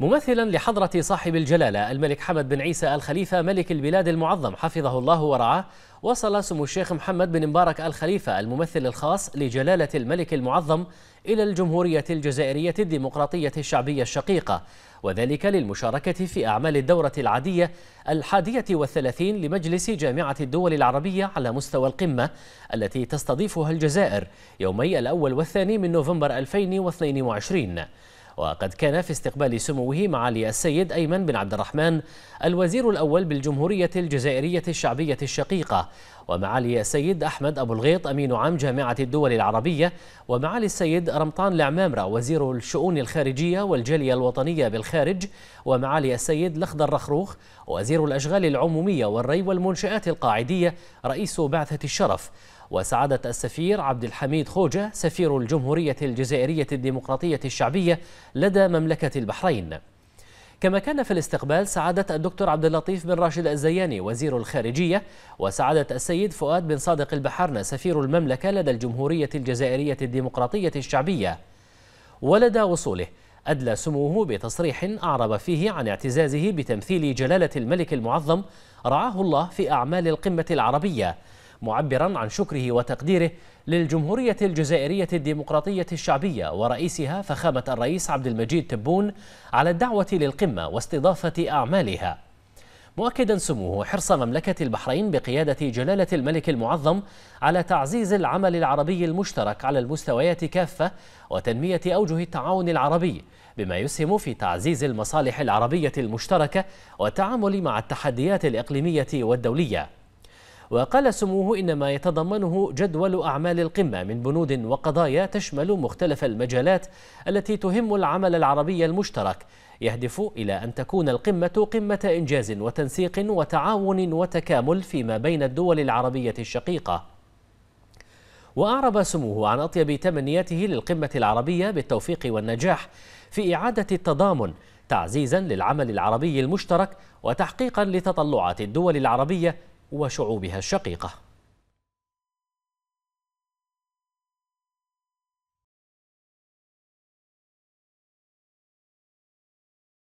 ممثلا لحضرة صاحب الجلالة الملك حمد بن عيسى الخليفة ملك البلاد المعظم حفظه الله ورعاه وصل سمو الشيخ محمد بن مبارك الخليفة الممثل الخاص لجلالة الملك المعظم إلى الجمهورية الجزائرية الديمقراطية الشعبية الشقيقة وذلك للمشاركة في أعمال الدورة العادية الحادية والثلاثين لمجلس جامعة الدول العربية على مستوى القمة التي تستضيفها الجزائر يومي الأول والثاني من نوفمبر 2022 وقد كان في استقبال سموه معالي السيد أيمن بن عبد الرحمن الوزير الأول بالجمهورية الجزائرية الشعبية الشقيقة ومعالي السيد أحمد أبو الغيط أمين عام جامعة الدول العربية ومعالي السيد رمطان العمامرة وزير الشؤون الخارجية والجالية الوطنية بالخارج ومعالي السيد لخضر رخروخ وزير الأشغال العمومية والري والمنشآت القاعدية رئيس بعثة الشرف وسعادة السفير عبد الحميد خوجة سفير الجمهورية الجزائرية الديمقراطية الشعبية لدى مملكة البحرين كما كان في الاستقبال سعادة الدكتور عبد اللطيف بن راشد الزياني وزير الخارجية وسعادة السيد فؤاد بن صادق البحرنة سفير المملكة لدى الجمهورية الجزائرية الديمقراطية الشعبية ولدى وصوله أدلى سموه بتصريح أعرب فيه عن اعتزازه بتمثيل جلالة الملك المعظم رعاه الله في أعمال القمة العربية معبرا عن شكره وتقديره للجمهورية الجزائرية الديمقراطية الشعبية ورئيسها فخامة الرئيس عبد المجيد تبون على الدعوة للقمة واستضافة أعمالها مؤكدا سموه حرص مملكة البحرين بقيادة جلالة الملك المعظم على تعزيز العمل العربي المشترك على المستويات كافة وتنمية أوجه التعاون العربي بما يسهم في تعزيز المصالح العربية المشتركة والتعامل مع التحديات الإقليمية والدولية وقال سموه إنما يتضمنه جدول أعمال القمة من بنود وقضايا تشمل مختلف المجالات التي تهم العمل العربي المشترك يهدف إلى أن تكون القمة قمة إنجاز وتنسيق وتعاون وتكامل فيما بين الدول العربية الشقيقة وأعرب سموه عن أطيب تمنياته للقمة العربية بالتوفيق والنجاح في إعادة التضامن تعزيزا للعمل العربي المشترك وتحقيقا لتطلعات الدول العربية وشعوبها الشقيقه